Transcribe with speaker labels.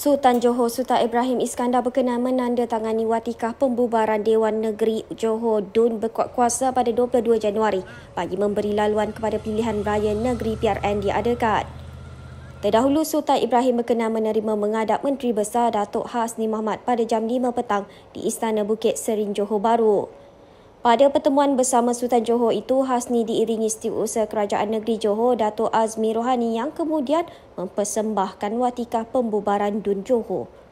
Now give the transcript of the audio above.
Speaker 1: Sultan Johor Sultan Ibrahim Iskandar berkenan menandatangani watikah pembubaran Dewan Negeri Johor Dun berkuat kuasa pada 22 Januari bagi memberi laluan kepada pilihan raya negeri PRN diadakan. Terdahulu Sultan Ibrahim berkenan menerima mengadap Menteri Besar Datuk Hasni Mahmat pada jam 5 petang di Istana Bukit Serin Johor Baru. Pada pertemuan bersama Sultan Johor itu, Hasni diiringi Setiausaha Kerajaan Negeri Johor, Dato' Azmi Rohani yang kemudian mempersembahkan watikah pembubaran Dun
Speaker 2: Johor.